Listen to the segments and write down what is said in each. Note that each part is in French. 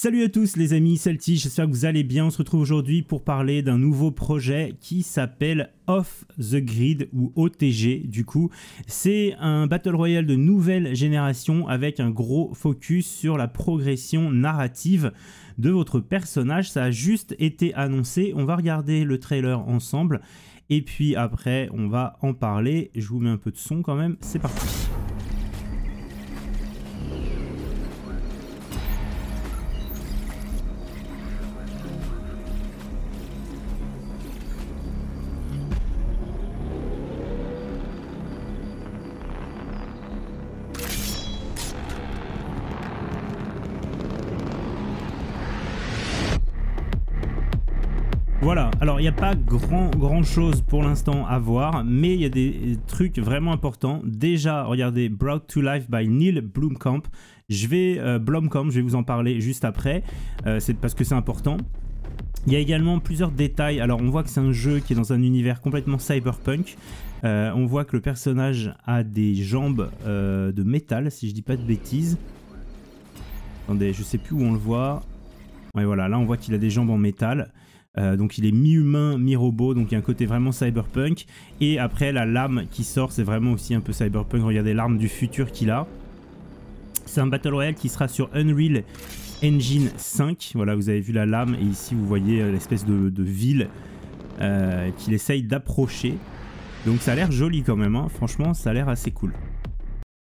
Salut à tous les amis, Celti, j'espère que vous allez bien. On se retrouve aujourd'hui pour parler d'un nouveau projet qui s'appelle Off the Grid ou OTG du coup. C'est un Battle Royale de nouvelle génération avec un gros focus sur la progression narrative de votre personnage. Ça a juste été annoncé, on va regarder le trailer ensemble et puis après on va en parler. Je vous mets un peu de son quand même, c'est parti. Voilà, alors il n'y a pas grand, grand chose pour l'instant à voir, mais il y a des trucs vraiment importants. Déjà, regardez Brought to Life by Neil Blomkamp. Je vais, euh, je vais vous en parler juste après, euh, c'est parce que c'est important. Il y a également plusieurs détails. Alors, on voit que c'est un jeu qui est dans un univers complètement cyberpunk. Euh, on voit que le personnage a des jambes de métal, si je ne dis pas de bêtises. Attendez, je sais plus où on le voit. Mais voilà, là on voit qu'il a des jambes en métal. Euh, donc il est mi-humain, mi-robot, donc il y a un côté vraiment cyberpunk. Et après la lame qui sort, c'est vraiment aussi un peu cyberpunk. Regardez l'arme du futur qu'il a. C'est un Battle Royale qui sera sur Unreal Engine 5. Voilà, vous avez vu la lame et ici vous voyez euh, l'espèce de, ville euh, qu'il essaye d'approcher. Donc ça a l'air joli quand même, hein. franchement ça a l'air assez cool.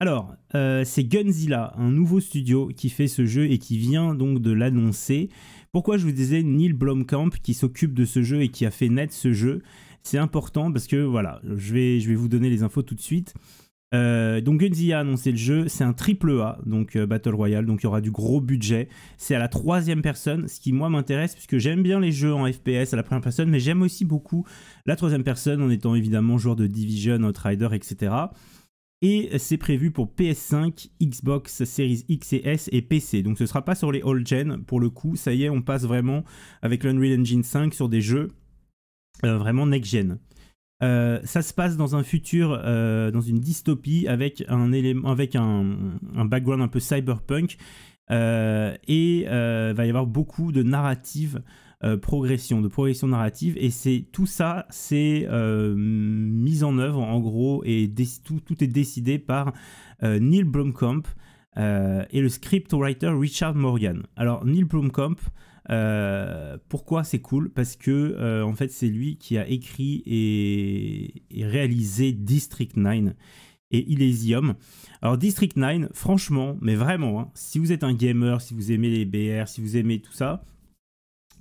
Alors, c'est Gunzilla, un nouveau studio qui fait ce jeu et qui vient donc de l'annoncer. Pourquoi je vous disais Neil Blomkamp qui s'occupe de ce jeu et qui a fait naître ce jeu C'est important parce que voilà, je vais, je vais vous donner les infos tout de suite. Euh, donc Gunzi a annoncé le jeu, c'est un triple A, donc euh, Battle Royale, donc il y aura du gros budget. C'est à la troisième personne, ce qui moi m'intéresse, puisque j'aime bien les jeux en FPS à la première personne, mais j'aime aussi beaucoup la troisième personne en étant évidemment joueur de Division, Outrider, etc et c'est prévu pour PS5, Xbox Series X et S et PC. Donc ce ne sera pas sur les old gen pour le coup. Ça y est, on passe vraiment avec l'Unreal Engine 5 sur des jeux euh, vraiment next-gen. Euh, ça se passe dans un futur, euh, dans une dystopie avec un élément, avec un, background un peu cyberpunk et il va y avoir beaucoup de narratives euh, progression, de progression narrative. Et c'est tout ça, c'est euh, mis en œuvre en gros et tout, tout, est décidé par euh, Neil Blomkamp et le script writer Richard Morgan. Alors Neil Blomkamp, pourquoi c'est cool Parce que en fait, c'est lui qui a écrit et, réalisé District 9 et Elysium. Alors District 9, franchement, mais vraiment, hein, si vous êtes un gamer, si vous aimez les BR, si vous aimez tout ça,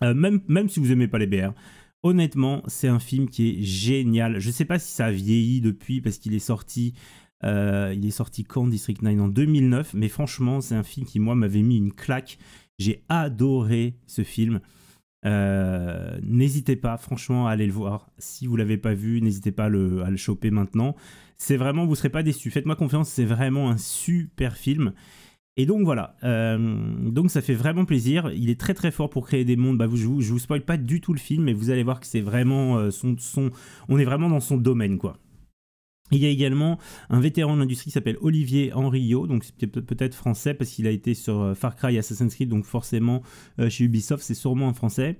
euh, même, si vous aimez pas les BR. Honnêtement, c'est un film qui est génial. Je ne sais pas si ça a vieilli depuis parce qu'il est sorti euh, il est sorti quand District 9 en 2009, mais franchement, c'est un film qui, moi, m'avait mis une claque. J'ai adoré ce film. Euh, n'hésitez pas, franchement, à aller le voir. Si vous l'avez pas vu, n'hésitez pas à le, à choper maintenant. C'est vraiment, vous serez pas déçu. Faites-moi confiance, c'est vraiment un super film. Et donc voilà, euh, donc ça fait vraiment plaisir. Il est très très fort pour créer des mondes. Bah, vous, je, vous, je vous spoil pas du tout le film, mais vous allez voir que c'est vraiment euh, son, on est vraiment dans son domaine quoi. Il y a également un vétéran de l'industrie qui s'appelle Olivier Henriot, donc c'est peut-être français parce qu'il a été sur euh, Far Cry et Assassin's Creed, donc forcément chez Ubisoft c'est sûrement un français,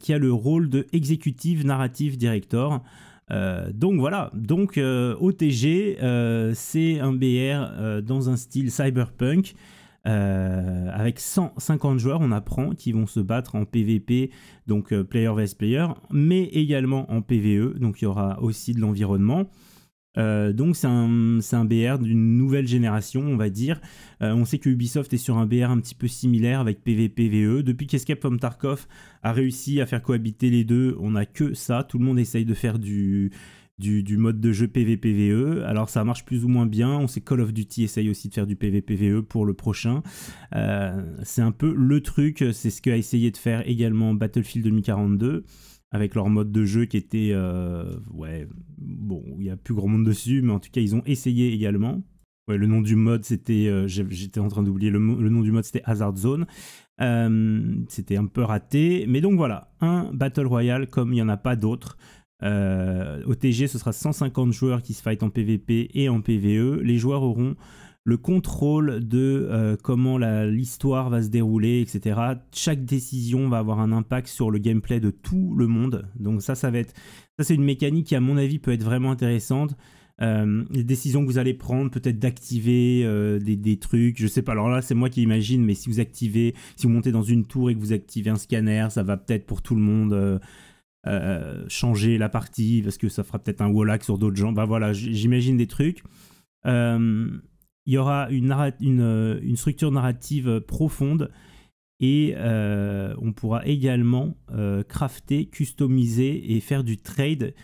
qui a le rôle de executive narrative director. Euh, donc voilà, donc euh, OTG, euh, c'est un BR dans un style cyberpunk. avec 150 joueurs, on apprend qui vont se battre en PvP, donc player vs player, mais également en PvE, donc il y aura aussi de l'environnement. Euh, donc c'est un, BR d'une nouvelle génération, on va dire. Euh, on sait que Ubisoft est sur un BR un petit peu similaire avec PvPVE. Depuis qu'Escape from Tarkov a réussi à faire cohabiter les deux, on n'a que ça. Tout le monde essaye de faire du, mode de jeu PVPVE. Alors ça marche plus ou moins bien. On sait Call of Duty essaye aussi de faire du PVPVE pour le prochain. Euh, c'est un peu le truc. C'est ce qu'a essayé de faire également Battlefield 2042 avec leur mode de jeu qui était euh, ouais bon il y a plus grand monde dessus mais en tout cas ils ont essayé également ouais, le nom du mode c'était euh, j'étais en train d'oublier le, nom du mode c'était Hazard Zone euh, c'était un peu raté mais donc voilà un battle royale comme il n'y en a pas d'autres au TG ce sera 150 joueurs qui se fightent en PVP et en PVE les joueurs auront le contrôle de euh, comment l'histoire va se dérouler, etc. Chaque décision va avoir un impact sur le gameplay de tout le monde. Donc ça, ça va être, ça c'est une mécanique qui à mon avis peut être vraiment intéressante. Euh, les décisions que vous allez prendre, peut-être d'activer euh, des, trucs, je sais pas. Alors là, c'est moi qui imagine, mais si vous activez, si vous montez dans une tour et que vous activez un scanner, ça va peut-être pour tout le monde. changer la partie parce que ça fera peut-être un wallhack sur d'autres gens. Bah voilà, j'imagine des trucs il y aura euh, une, structure narrative profonde et euh, on pourra également euh, crafter, customiser et faire du trade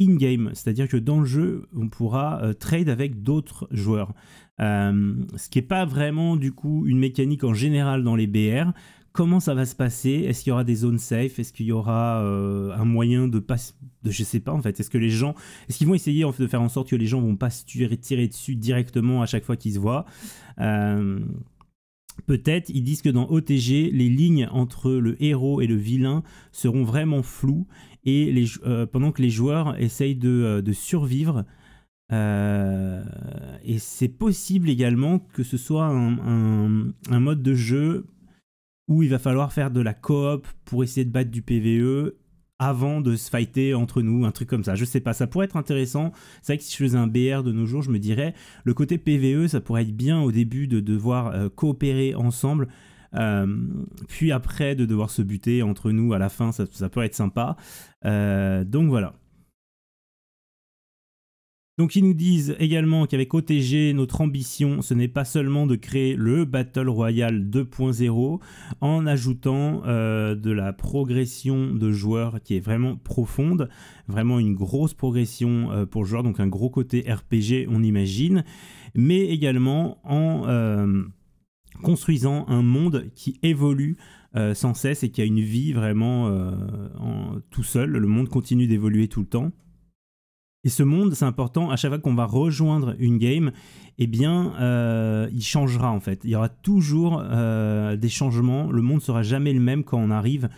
in-game, c'est-à-dire que dans le jeu, on pourra trade avec d'autres joueurs. ce qui n'est pas vraiment du coup une mécanique en général dans les BR, Comment ça va se passer Est-ce qu'il y aura des zones safe Est-ce qu'il y aura euh, un moyen de passer... de, je sais pas en fait. Est-ce que les gens, est-ce qu'ils vont essayer de faire en sorte que les gens vont pas se tirer, dessus directement à chaque fois qu'ils se voient euh, Peut-être, ils disent que dans OTG, les lignes entre le héros et le vilain seront vraiment floues et les, euh, pendant que les joueurs essayent de, survivre. et c'est possible également que ce soit un, mode de jeu où il va falloir faire de la coop pour essayer de battre du PVE avant de se fighter entre nous, un truc comme ça. Je sais pas, ça pourrait être intéressant. C'est vrai que si je faisais un BR de nos jours, je me dirais, le côté PVE, ça pourrait être bien au début de devoir euh, coopérer ensemble, euh, puis après de devoir se buter entre nous à la fin, ça, pourrait être sympa. Euh, donc voilà. Donc ils nous disent également qu'avec OTG, notre ambition, ce n'est pas seulement de créer le Battle Royale 2.0 en ajoutant euh, de la progression de joueurs qui est vraiment profonde, vraiment une grosse progression euh, pour joueurs, donc un gros côté RPG on imagine, mais également en euh, construisant un monde qui évolue sans cesse et qui a une vie vraiment tout seul. Le monde continue d'évoluer tout le temps. Et ce monde, c'est important, à chaque fois qu'on va rejoindre une game, eh bien, euh, il changera en fait. Il y aura toujours euh, des changements, le monde ne sera jamais le même quand on arrive,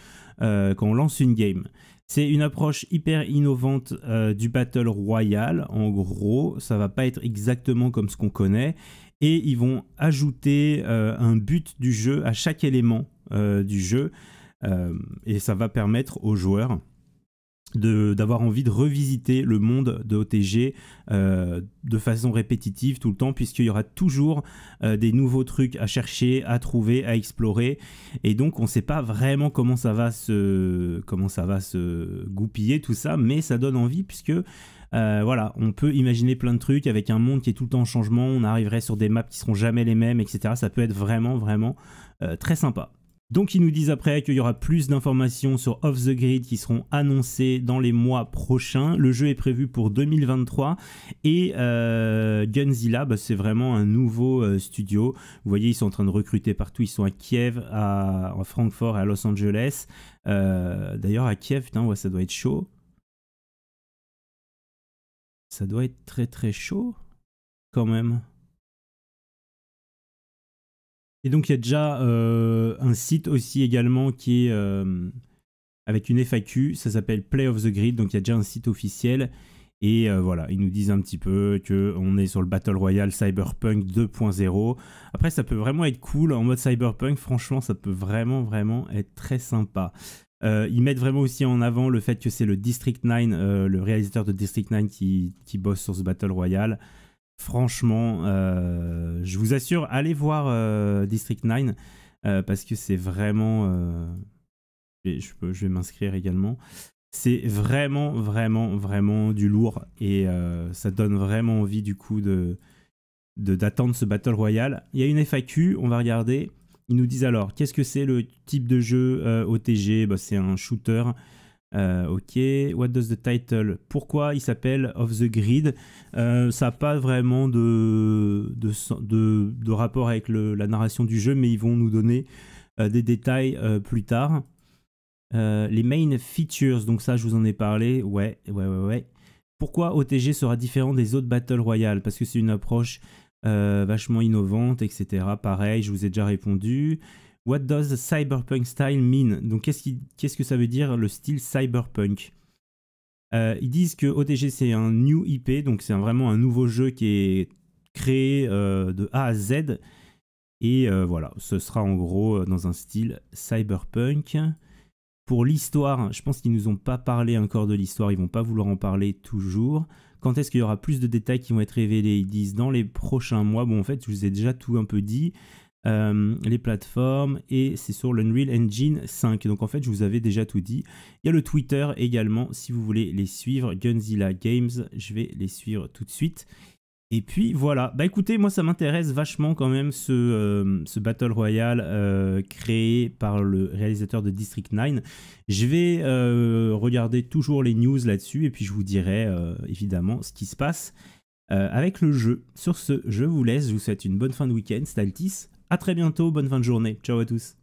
euh, quand on lance une game. C'est une approche hyper innovante du Battle Royale. En gros, ça ne va pas être exactement comme ce qu'on connaît. Et ils vont ajouter un but du jeu à chaque élément du jeu. et ça va permettre aux joueurs d'avoir envie de revisiter le monde de OTG euh, de façon répétitive tout le temps, puisqu'il y aura toujours euh, des nouveaux trucs à chercher, à trouver, à explorer. Et donc, on ne sait pas vraiment comment ça va se, comment ça va se goupiller tout ça, mais ça donne envie, puisque euh, voilà, on peut imaginer plein de trucs avec un monde qui est tout le temps en changement. On arriverait sur des maps qui seront jamais les mêmes, etc. Ça peut être vraiment, vraiment très sympa. Donc ils nous disent après qu'il y aura plus d'informations sur Off the Grid qui seront annoncées dans les mois prochains. Le jeu est prévu pour 2023 et euh, Gunzilla, bah, c'est vraiment un nouveau euh, studio. Vous voyez, ils sont en train de recruter partout. Ils sont à Kiev, à, Francfort et à Los Angeles. Euh, d'ailleurs, à Kiev, ça doit être chaud. Ça doit être très très chaud quand même. Et donc, il y a déjà euh, un site aussi également qui est euh, avec une FAQ, ça s'appelle Play of the Grid, donc il y a déjà un site officiel. Et euh, voilà, ils nous disent un petit peu qu'on est sur le Battle Royale Cyberpunk 2.0. Après, ça peut vraiment être cool en mode Cyberpunk. Franchement, ça peut vraiment, vraiment être très sympa. ils mettent vraiment aussi en avant le fait que c'est le District 9, le réalisateur de District 9 qui, qui bosse sur ce Battle Royale. Franchement, euh, je vous assure, allez voir euh, District 9 euh, parce que c'est vraiment. je, vais m'inscrire également. C'est vraiment, vraiment, vraiment du lourd et ça donne vraiment envie du coup de d'attendre ce Battle Royale. Il y a une FAQ, on va regarder. Ils nous disent alors, qu'est-ce que c'est le type de jeu OTG bah, C'est un shooter euh, ok, what does the title Pourquoi il s'appelle Of the Grid euh, Ça n'a pas vraiment de, rapport avec la narration du jeu, mais ils vont nous donner euh, des détails plus tard. les main features, donc ça je vous en ai parlé, ouais, ouais, ouais, ouais. Pourquoi OTG sera différent des autres Battle Royale Parce que c'est une approche vachement innovante, etc. Pareil, je vous ai déjà répondu. What does cyberpunk style mean Donc qu'est-ce que ça veut dire le style cyberpunk euh, Ils disent que OTG c'est un new IP, donc c'est vraiment un nouveau jeu qui est créé euh, de A à Z. Et euh, voilà, ce sera en gros dans un style cyberpunk. Pour l'histoire, je pense qu'ils nous ont pas parlé encore de l'histoire, ils vont pas vouloir en parler toujours. Quand est-ce qu'il y aura plus de détails qui vont être révélés Ils disent dans les prochains mois. Bon, en fait, je vous ai déjà tout un peu dit. Euh, les plateformes, et c'est sur l'Unreal Engine 5. Donc en fait, je vous avais déjà tout dit. Il y a le Twitter également, si vous voulez les suivre, Gunzilla Games, je vais les suivre tout de suite. Et puis voilà, bah écoutez, moi ça m'intéresse vachement quand même ce, euh, Battle Royale euh, créé par le réalisateur de District 9. Je vais regarder toujours les news là-dessus et puis je vous dirai évidemment ce qui se passe avec le jeu. Sur ce, je vous laisse, je vous souhaite une bonne fin de week-end, Staltis. A très bientôt, bonne fin de journée. Ciao à tous.